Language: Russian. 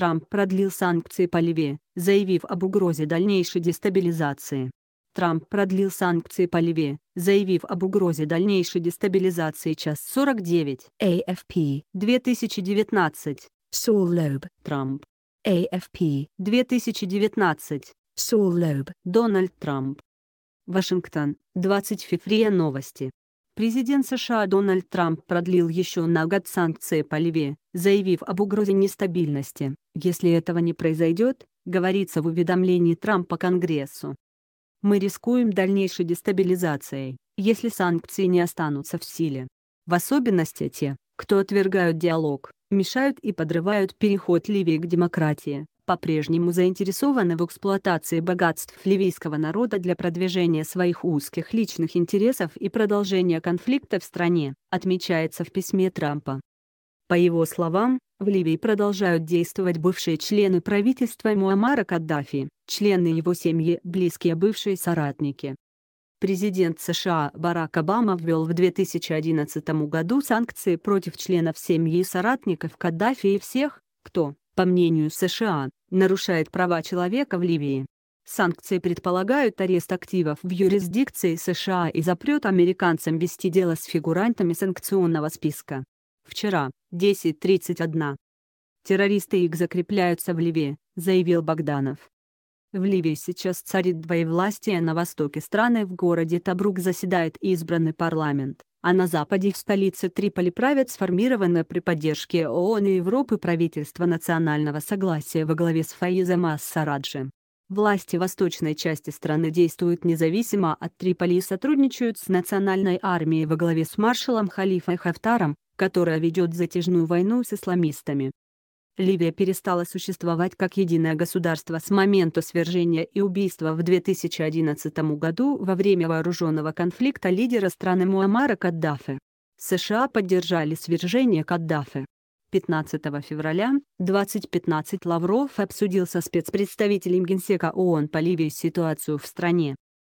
Трамп продлил санкции по Ливии, заявив об угрозе дальнейшей дестабилизации. Трамп продлил санкции по Ливии, заявив об угрозе дальнейшей дестабилизации час 49. AFP 2019. Сол Лоб. Трамп. AFP 2019. Сол Лоб. Дональд Трамп. Вашингтон, 20 февраля новости. Президент США Дональд Трамп продлил еще на год санкции по Ливии, заявив об угрозе нестабильности, если этого не произойдет, говорится в уведомлении Трампа Конгрессу. Мы рискуем дальнейшей дестабилизацией, если санкции не останутся в силе. В особенности те, кто отвергают диалог, мешают и подрывают переход Ливии к демократии, по-прежнему заинтересованы в эксплуатации богатств ливийского народа для продвижения своих узких личных интересов и продолжения конфликта в стране, отмечается в письме Трампа. По его словам, в Ливии продолжают действовать бывшие члены правительства Муамара Каддафи, члены его семьи, близкие бывшие соратники. Президент США Барак Обама ввел в 2011 году санкции против членов семьи и соратников Каддафи и всех, кто, по мнению США, нарушает права человека в Ливии. Санкции предполагают арест активов в юрисдикции США и запрет американцам вести дело с фигурантами санкционного списка. Вчера, 10.31. Террористы их закрепляются в Ливии, заявил Богданов. В Ливии сейчас царит двоевластие на востоке страны в городе Табрук заседает избранный парламент а на западе в столице Триполи правят сформированное при поддержке ООН и Европы правительство национального согласия во главе с Фаизом Ассараджи. Власти восточной части страны действуют независимо от Триполи и сотрудничают с национальной армией во главе с маршалом Халифой Хафтаром, которая ведет затяжную войну с исламистами. Ливия перестала существовать как единое государство с момента свержения и убийства в 2011 году во время вооруженного конфликта лидера страны Муамара Каддафи. США поддержали свержение Каддафи. 15 февраля 2015 Лавров обсудил со спецпредставителем Генсека ООН по Ливии ситуацию в стране.